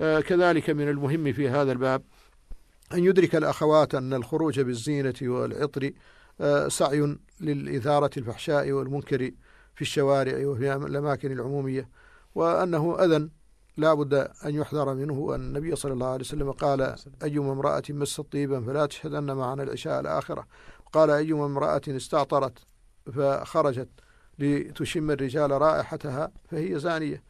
آه، كذلك من المهم في هذا الباب أن يدرك الأخوات أن الخروج بالزينة والعطر آه، سعي للإثارة الفحشاء والمنكر في الشوارع وفي الأماكن العمومية وأنه أذى لا بد أن يحذر منه النبي صلى الله عليه وسلم قال أيما امرأة مست طيبا فلا تشهدن معنا العشاء الآخرة قال أيما امرأة استعطرت فخرجت لتشم الرجال رائحتها فهي زانية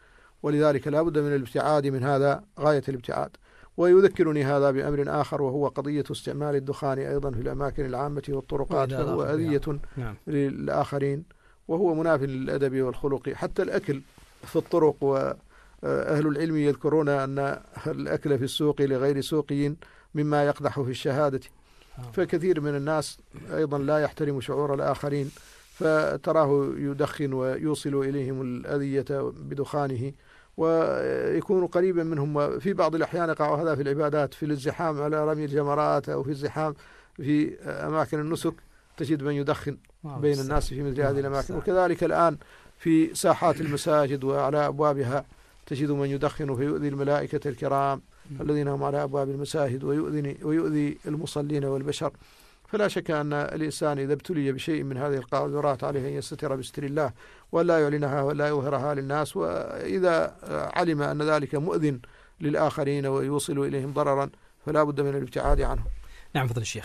ولذلك لا بد من الابتعاد من هذا غاية الابتعاد ويذكرني هذا بأمر آخر وهو قضية استعمال الدخان أيضا في الأماكن العامة والطرقات فهو أذية نعم. للآخرين وهو مناف للأدب والخلق حتى الأكل في الطرق وأهل العلم يذكرون أن الأكل في السوق لغير سوقي مما يقدح في الشهادة آه. فكثير من الناس أيضا لا يحترم شعور الآخرين فتراه يدخن ويوصل إليهم الأذية بدخانه ويكون قريبا منهم وفي بعض الأحيان يقع هذا في العبادات في الازدحام على رمي الجمرات أو في الزحام في أماكن النسك تجد من يدخن آه، بين الناس في مثل هذه آه، الأماكن وكذلك الآن في ساحات المساجد وعلى أبوابها تجد من يدخن فيؤذي الملائكة الكرام الذين هم على أبواب المساجد ويؤذي, ويؤذي المصلين والبشر فلا شك أن الإنسان إذا ابتلي بشيء من هذه القاذورات عليه أن يستتر بستر الله ولا يعلنها ولا يظهرها للناس وإذا علم أن ذلك مؤذن للآخرين ويوصل إليهم ضررا فلا بد من الابتعاد عنه نعم فضل الشيخ